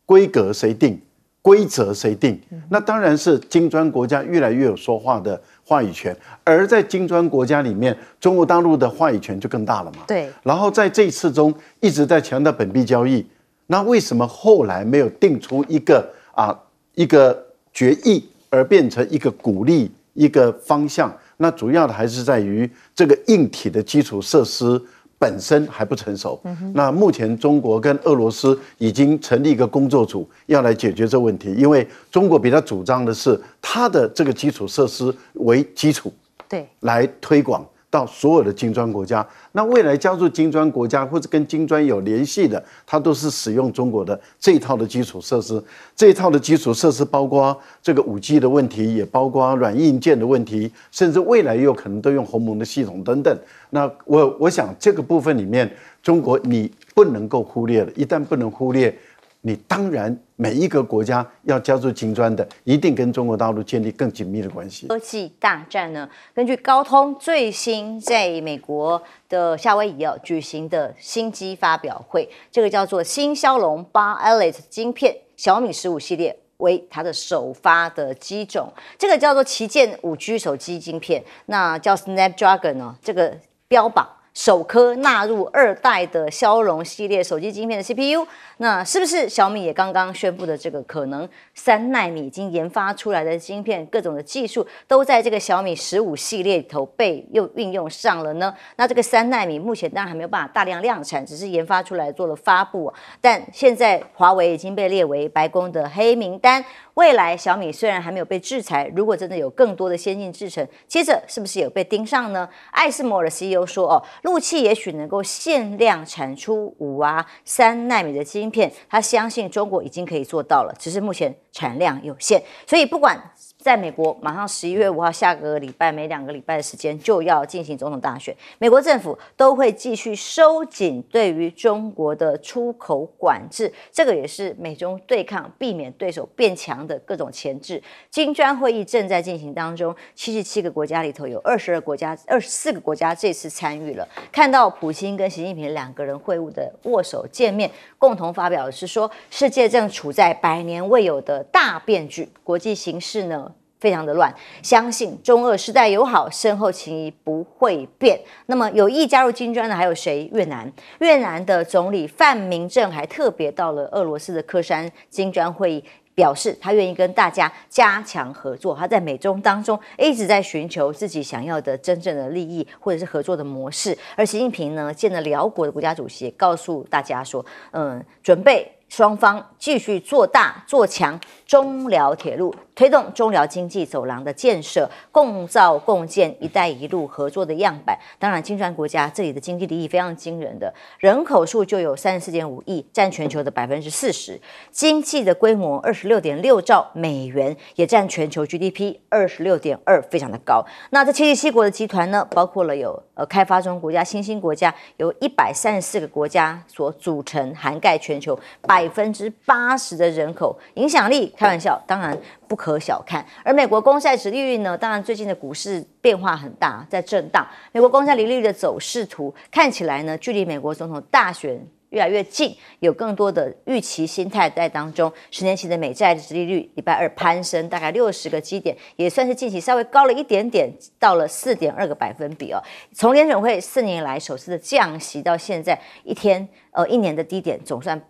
规格谁定？规则谁定？那当然是金砖国家越来越有说话的话语权。而在金砖国家里面，中国大陆的话语权就更大了嘛？对。然后在这次中一直在强调本币交易，那为什么后来没有定出一个啊一个决议？而变成一个鼓励一个方向，那主要的还是在于这个硬体的基础设施本身还不成熟。那目前中国跟俄罗斯已经成立一个工作组，要来解决这问题，因为中国比较主张的是它的这个基础设施为基础，对，来推广。到所有的金砖国家，那未来加入金砖国家或者跟金砖有联系的，它都是使用中国的这一套的基础设施，这一套的基础设施包括这个五 G 的问题，也包括软硬件的问题，甚至未来有可能都用鸿蒙的系统等等。那我我想这个部分里面，中国你不能够忽略的，一旦不能忽略，你当然。每一个国家要加入金砖的，一定跟中国大陆建立更紧密的关系。科技大战呢？根据高通最新在美国的夏威夷啊举行的新机发表会，这个叫做新骁龙八 Elite 晶片，小米十五系列为它的首发的机种。这个叫做旗舰五 G 手机晶片，那叫 Snapdragon 哦，这个标榜。首颗纳入二代的骁龙系列手机芯片的 CPU，那是不是小米也刚刚宣布的这个可能三纳米已经研发出来的芯片，各种的技术都在这个小米十五系列里头被又运用上了呢？那这个三纳米目前当然还没有办法大量量产，只是研发出来做了发布。但现在华为已经被列为白宫的黑名单。未来小米虽然还没有被制裁，如果真的有更多的先进制程，接着是不是有被盯上呢？爱斯摩尔 CEO 说，哦，陆奇也许能够限量产出五啊三纳米的晶片，他相信中国已经可以做到了，只是目前产量有限，所以不管。在美国，马上十一月五号，下个礼拜每两个礼拜的时间就要进行总统大选。美国政府都会继续收紧对于中国的出口管制，这个也是美中对抗、避免对手变强的各种前置。金砖会议正在进行当中，七十七个国家里头有二十二个国家、二十四个国家这次参与了。看到普京跟习近平两个人会晤的握手见面，共同发表的是说，世界正处在百年未有的大变局，国际形势呢？非常的乱，相信中俄世代友好深厚情谊不会变。那么有意加入金砖的还有谁？越南，越南的总理范明政还特别到了俄罗斯的科山金砖会议，表示他愿意跟大家加强合作。他在美中当中一直在寻求自己想要的真正的利益或者是合作的模式。而习近平呢，见了辽国的国家主席，告诉大家说，嗯，准备。双方继续做大做强中辽铁路，推动中辽经济走廊的建设，共造共建“一带一路”合作的样板。当然，金砖国家这里的经济利益非常惊人，的人口数就有三十四点五亿，占全球的百分之四十；经济的规模二十六点六兆美元，也占全球 GDP 二十六点二，非常的高。那这七十七国的集团呢，包括了有呃开发中国家、新兴国家，由一百三十四个国家所组成，涵盖全球百。百分之八十的人口影响力，开玩笑，当然不可小看。而美国公债殖利率呢？当然，最近的股市变化很大，在震荡。美国公债利率的走势图看起来呢，距离美国总统大选越来越近，有更多的预期心态在当中。十年期的美债的殖利率，礼拜二攀升大概六十个基点，也算是近期稍微高了一点点，到了四点二个百分比哦。从联准会四年来首次的降息到现在，一天呃一年的低点总算。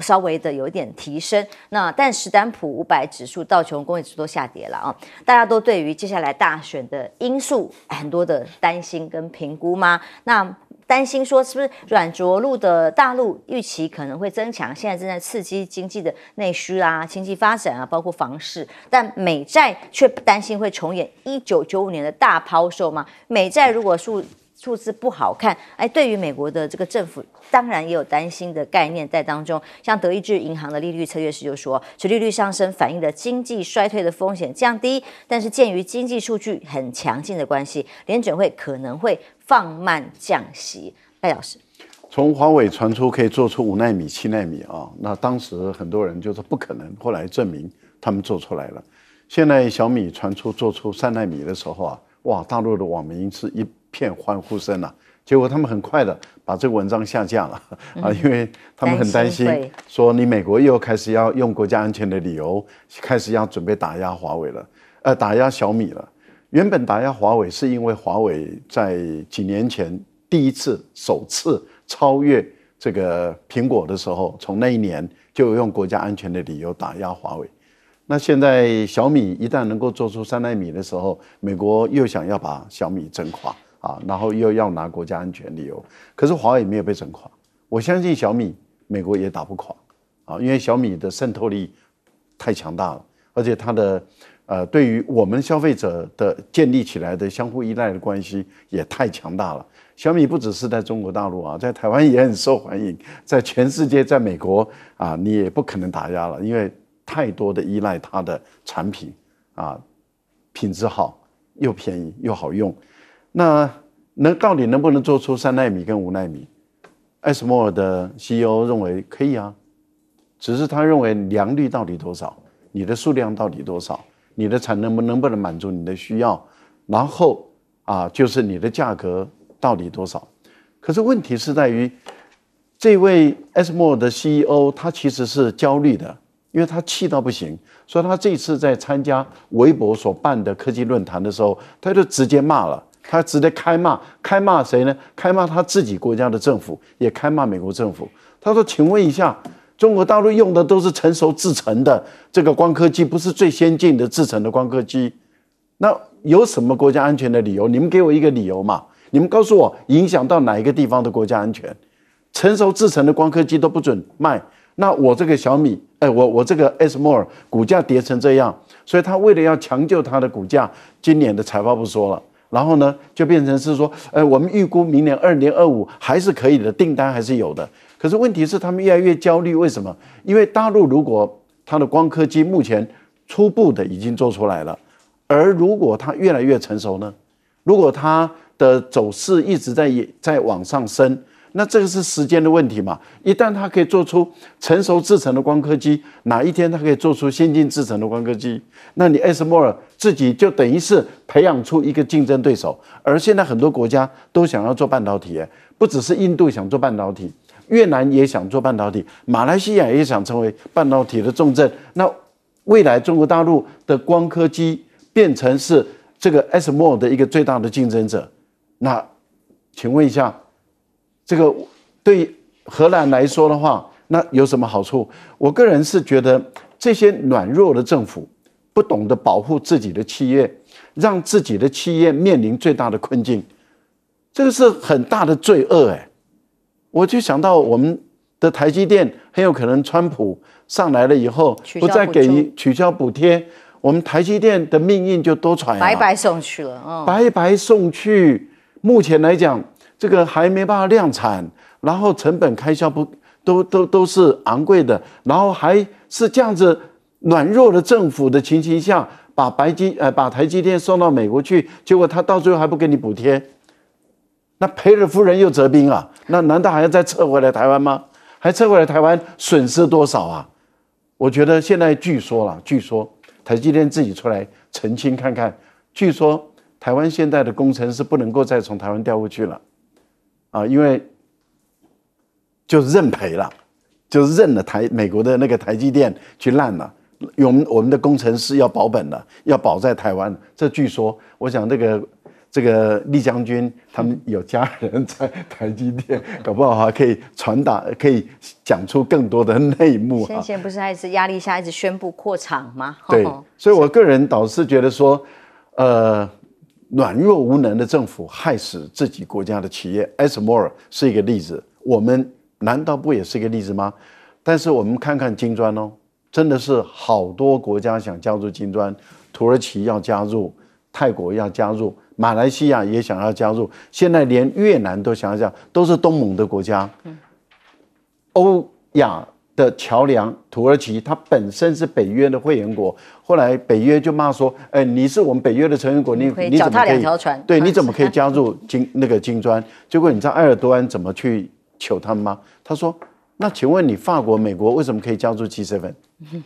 稍微的有一点提升，那但史丹普五百指数、道琼工业指数都下跌了啊！大家都对于接下来大选的因素很多的担心跟评估吗？那担心说是不是软着陆的大陆预期可能会增强，现在正在刺激经济的内需啊、经济发展啊，包括房市，但美债却不担心会重演一九九五年的大抛售吗？美债如果数。数字不好看，哎，对于美国的这个政府，当然也有担心的概念在当中。像德意志银行的利率策略师就说，持利率上升反映的经济衰退的风险降低，但是鉴于经济数据很强劲的关系，联准会可能会放慢降息。赖老师，从华为传出可以做出五纳米、七纳米啊，那当时很多人就说不可能，后来证明他们做出来了。现在小米传出做出三纳米的时候啊，哇，大陆的网民是一。片欢呼声啊！结果他们很快的把这个文章下架了 啊，因为他们很担心，说你美国又开始要用国家安全的理由，开始要准备打压华为了，呃，打压小米了。原本打压华为是因为华为在几年前第一次首次超越这个苹果的时候，从那一年就用国家安全的理由打压华为。那现在小米一旦能够做出三纳米的时候，美国又想要把小米整垮。啊，然后又要拿国家安全理由，可是华为没有被整垮，我相信小米，美国也打不垮，啊，因为小米的渗透力太强大了，而且它的，呃，对于我们消费者的建立起来的相互依赖的关系也太强大了。小米不只是在中国大陆啊，在台湾也很受欢迎，在全世界，在美国啊，你也不可能打压了，因为太多的依赖它的产品，啊，品质好，又便宜又好用。那能到底能不能做出三纳米跟五纳米？艾斯莫尔的 CEO 认为可以啊，只是他认为良率到底多少，你的数量到底多少，你的产能能不能满足你的需要？然后啊，就是你的价格到底多少？可是问题是在于，这位艾斯莫尔的 CEO 他其实是焦虑的，因为他气到不行，所以他这次在参加微博所办的科技论坛的时候，他就直接骂了。他值得开骂，开骂谁呢？开骂他自己国家的政府，也开骂美国政府。他说：“请问一下，中国大陆用的都是成熟制成的这个光刻机，不是最先进的制成的光刻机，那有什么国家安全的理由？你们给我一个理由嘛！你们告诉我，影响到哪一个地方的国家安全？成熟制成的光刻机都不准卖，那我这个小米，哎，我我这个 SMO e 股价跌成这样，所以他为了要抢救他的股价，今年的财报不说了。”然后呢，就变成是说，呃，我们预估明年二零二五还是可以的，订单还是有的。可是问题是他们越来越焦虑，为什么？因为大陆如果它的光刻机目前初步的已经做出来了，而如果它越来越成熟呢？如果它的走势一直在在往上升。那这个是时间的问题嘛？一旦它可以做出成熟制成的光刻机，哪一天它可以做出先进制成的光刻机，那你 a s m 尔自己就等于是培养出一个竞争对手。而现在很多国家都想要做半导体，不只是印度想做半导体，越南也想做半导体，马来西亚也想成为半导体的重镇。那未来中国大陆的光刻机变成是这个 a s m 尔的一个最大的竞争者，那请问一下？这个对荷兰来说的话，那有什么好处？我个人是觉得，这些软弱的政府不懂得保护自己的企业，让自己的企业面临最大的困境，这个是很大的罪恶哎。我就想到我们的台积电很有可能，川普上来了以后，不再给取消补贴，我们台积电的命运就多舛了，白白送去了，白白送去。目前来讲。这个还没办法量产，然后成本开销不都都都是昂贵的，然后还是这样子软弱的政府的情形下，把白金呃把台积电送到美国去，结果他到最后还不给你补贴，那赔了夫人又折兵啊！那难道还要再撤回来台湾吗？还撤回来台湾损失多少啊？我觉得现在据说了，据说台积电自己出来澄清看看，据说台湾现在的工程是不能够再从台湾调过去了。啊，因为就认赔了，就认了台美国的那个台积电去烂了，我们我们的工程师要保本了，要保在台湾。这据说，我想这个这个利将军他们有家人在台积电，搞不好可以传达，可以讲出更多的内幕。先前不是还是压力下一直宣布扩厂吗？对，所以我个人倒是觉得说，呃。软弱无能的政府害死自己国家的企业，埃斯莫尔是一个例子。我们难道不也是一个例子吗？但是我们看看金砖哦，真的是好多国家想加入金砖，土耳其要加入，泰国要加入，马来西亚也想要加入，现在连越南都想要加都是东盟的国家，欧亚。的桥梁，土耳其它本身是北约的会员国，后来北约就骂说：“哎，你是我们北约的成员国，你你怎么可以？对，你怎么可以 加入金那个金砖？结果你知道埃尔多安怎么去求他们吗？他说：那请问你法国、美国为什么可以加入 G seven？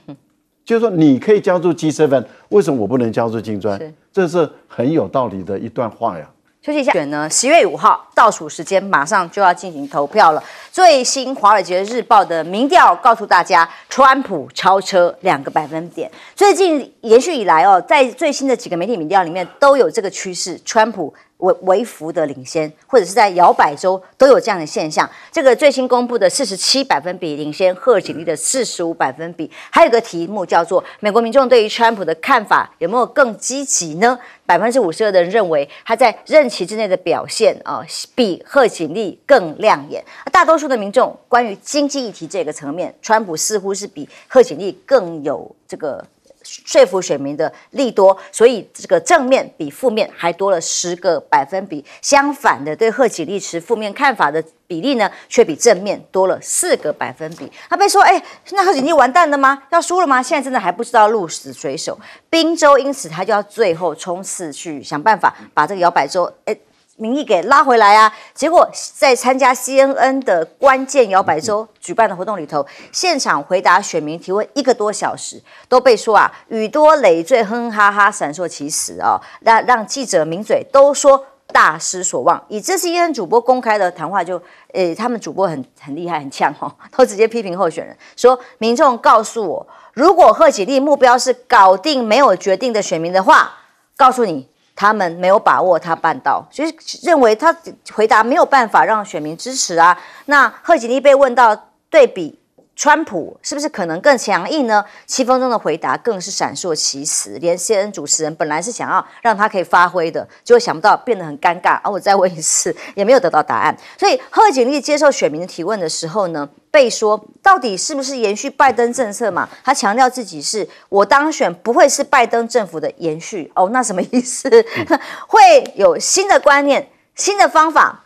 就是说你可以加入 G seven，为什么我不能加入金砖？这是很有道理的一段话呀。”休息一下，选呢？十月五号倒数时间马上就要进行投票了。最新《华尔街日报》的民调告诉大家，川普超车两个百分点。最近延续以来哦，在最新的几个媒体民调里面都有这个趋势，川普。为为负的领先，或者是在摇摆州都有这样的现象。这个最新公布的四十七百分比领先贺锦丽的四十五百分比，还有个题目叫做“美国民众对于川普的看法有没有更积极呢？”百分之五十二的人认为他在任期之内的表现啊比贺锦丽更亮眼。大多数的民众关于经济议题这个层面，川普似乎是比贺锦丽更有这个。说服选民的利多，所以这个正面比负面还多了十个百分比。相反的，对贺锦丽持负面看法的比例呢，却比正面多了四个百分比。他被说，哎，那贺锦丽完蛋了吗？要输了吗？现在真的还不知道鹿死谁手。宾州因此他就要最后冲刺去想办法把这个摇摆州，哎。民意给拉回来啊！结果在参加 CNN 的关键摇摆州举办的活动里头，现场回答选民提问一个多小时，都被说啊语多累赘，哼哼哈哈闪烁其词哦。让让记者抿嘴都说大失所望。以这 CNN 主播公开的谈话，就呃他们主播很很厉害很呛哦，都直接批评候选人说民众告诉我，如果贺锦丽目标是搞定没有决定的选民的话，告诉你。他们没有把握他办到，所以认为他回答没有办法让选民支持啊。那贺锦丽被问到对比。川普是不是可能更强硬呢？七分钟的回答更是闪烁其词，连 C N 主持人本来是想要让他可以发挥的，结果想不到变得很尴尬。而我再问一次，也没有得到答案。所以贺锦丽接受选民的提问的时候呢，被说到底是不是延续拜登政策嘛？他强调自己是我当选不会是拜登政府的延续。哦，那什么意思？会有新的观念、新的方法。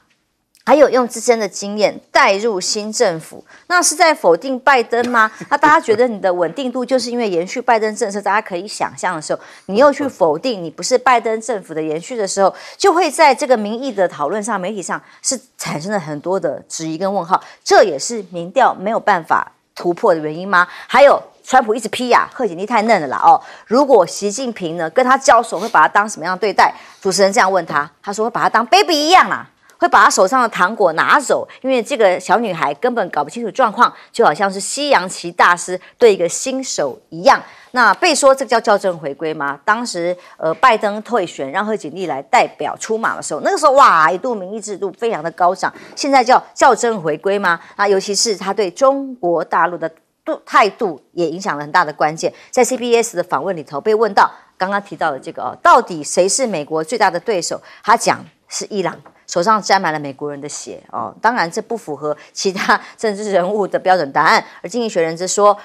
还有用自身的经验带入新政府，那是在否定拜登吗？那大家觉得你的稳定度就是因为延续拜登政策，大家可以想象的时候，你又去否定你不是拜登政府的延续的时候，就会在这个民意的讨论上、媒体上是产生了很多的质疑跟问号，这也是民调没有办法突破的原因吗？还有川普一直批呀，贺锦丽太嫩了啦哦。如果习近平呢跟他交手，会把他当什么样对待？主持人这样问他，他说会把他当 baby 一样啊。会把他手上的糖果拿走，因为这个小女孩根本搞不清楚状况，就好像是西洋棋大师对一个新手一样。那被说这叫校正回归吗？当时，呃，拜登退选让贺锦丽来代表出马的时候，那个时候哇，一度民意制度非常的高涨。现在叫校正回归吗？啊，尤其是他对中国大陆的度态度也影响了很大的关键。在 CBS 的访问里头被问到刚刚提到的这个哦，到底谁是美国最大的对手？他讲是伊朗。手上沾满了美国人的血哦，当然这不符合其他 政治人物的标准答案。而经济学人则说，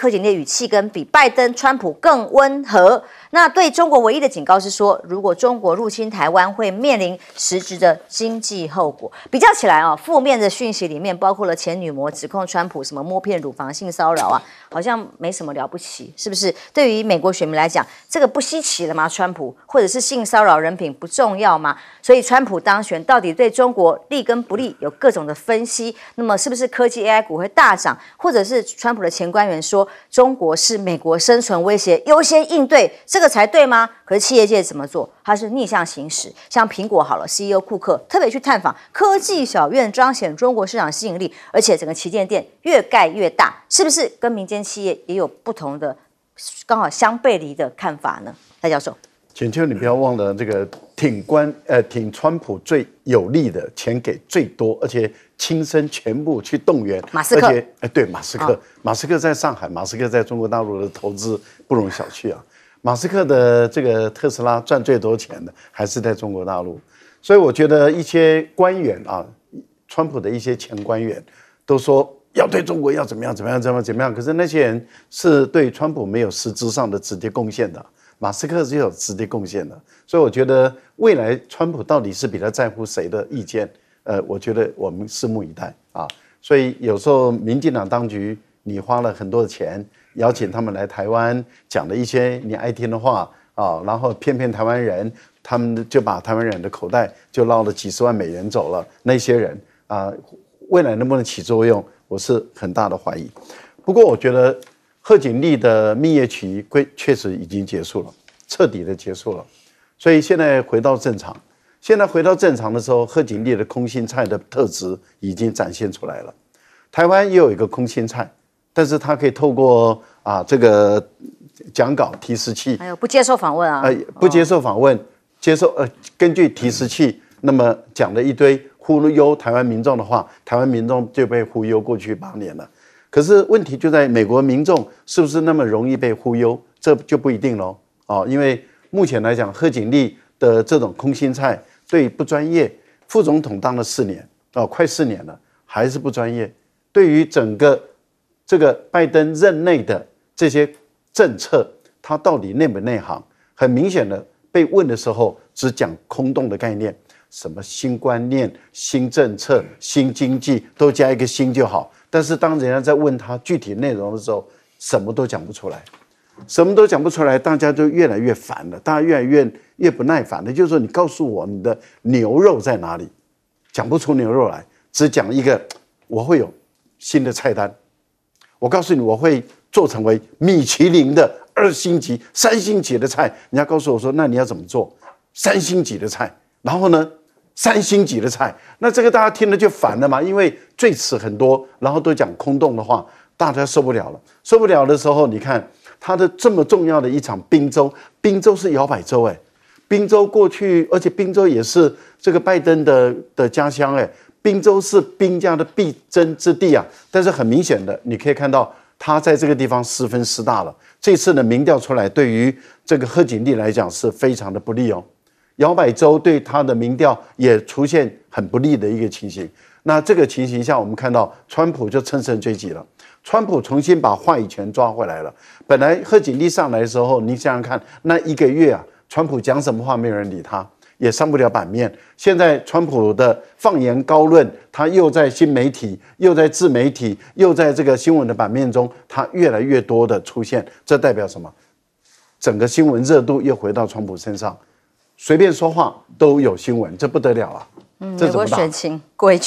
贺锦丽语气跟比拜登、川普更温和。那对中国唯一的警告是说，如果中国入侵台湾，会面临实质的经济后果。比较起来啊，负面的讯息里面包括了前女模指控川普什么摸骗、乳房性骚扰啊，好像没什么了不起，是不是？对于美国选民来讲，这个不稀奇了吗？川普或者是性骚扰人品不重要吗？所以川普当选到底对中国利跟不利，有各种的分析。那么是不是科技 AI 股会大涨，或者是川普的前官员说中国是美国生存威胁，优先应对？这个才对吗？可是企业界怎么做？它是逆向行驶，像苹果好了，CEO 库克特别去探访科技小院，彰显中国市场吸引力。而且整个旗舰店越盖越大，是不是跟民间企业也有不同的、刚好相背离的看法呢？戴教授，请求你不要忘了这个挺官呃挺川普最有利的钱给最多，而且亲身全部去动员。马斯克，哎，对，马斯克，马斯克在上海，马斯克在中国大陆的投资不容小觑啊。马斯克的这个特斯拉赚最多钱的还是在中国大陆，所以我觉得一些官员啊，川普的一些前官员都说要对中国要怎么样怎么样怎么怎么样，可是那些人是对川普没有实质上的直接贡献的，马斯克是有直接贡献的，所以我觉得未来川普到底是比较在乎谁的意见，呃，我觉得我们拭目以待啊。所以有时候民进党当局你花了很多的钱。邀请他们来台湾讲了一些你爱听的话啊，然后骗骗台湾人，他们就把台湾人的口袋就捞了几十万美元走了。那些人啊，未来能不能起作用，我是很大的怀疑。不过我觉得贺锦丽的蜜月期归确实已经结束了，彻底的结束了。所以现在回到正常，现在回到正常的时候，贺锦丽的空心菜的特质已经展现出来了。台湾又有一个空心菜。但是他可以透过啊这个讲稿提示器，哎呦，不接受访问啊？呃，不接受访问，接受呃，根据提示器那么讲了一堆忽悠台湾民众的话，台湾民众就被忽悠过去八年了。可是问题就在美国民众是不是那么容易被忽悠？这就不一定喽。哦，因为目前来讲，贺锦丽的这种空心菜，对不专业，副总统当了四年哦，快四年了，还是不专业，对于整个。这个拜登任内的这些政策，他到底内不内行？很明显的，被问的时候只讲空洞的概念，什么新观念、新政策、新经济，都加一个“新”就好。但是当人家在问他具体内容的时候，什么都讲不出来，什么都讲不出来，大家就越来越烦了，大家越来越越不耐烦了。就是说，你告诉我你的牛肉在哪里，讲不出牛肉来，只讲一个，我会有新的菜单。我告诉你，我会做成为米其林的二星级、三星级的菜。人家告诉我说，那你要怎么做三星级的菜？然后呢，三星级的菜，那这个大家听了就烦了嘛，因为最迟很多，然后都讲空洞的话，大家受不了了。受不了的时候，你看他的这么重要的一场宾州，宾州是摇摆州哎，宾州过去，而且宾州也是这个拜登的的家乡哎。滨州是兵家的必争之地啊，但是很明显的，你可以看到他在这个地方失分失大了。这次的民调出来，对于这个贺锦丽来讲是非常的不利哦。摇摆州对他的民调也出现很不利的一个情形。那这个情形下，我们看到川普就乘胜追击了，川普重新把话语权抓回来了。本来贺锦丽上来的时候，你想想看，那一个月啊，川普讲什么话没有人理他。也上不了版面。现在川普的放言高论，他又在新媒体，又在自媒体，又在这个新闻的版面中，他越来越多的出现。这代表什么？整个新闻热度又回到川普身上，随便说话都有新闻，这不得了啊！美国选情规矩。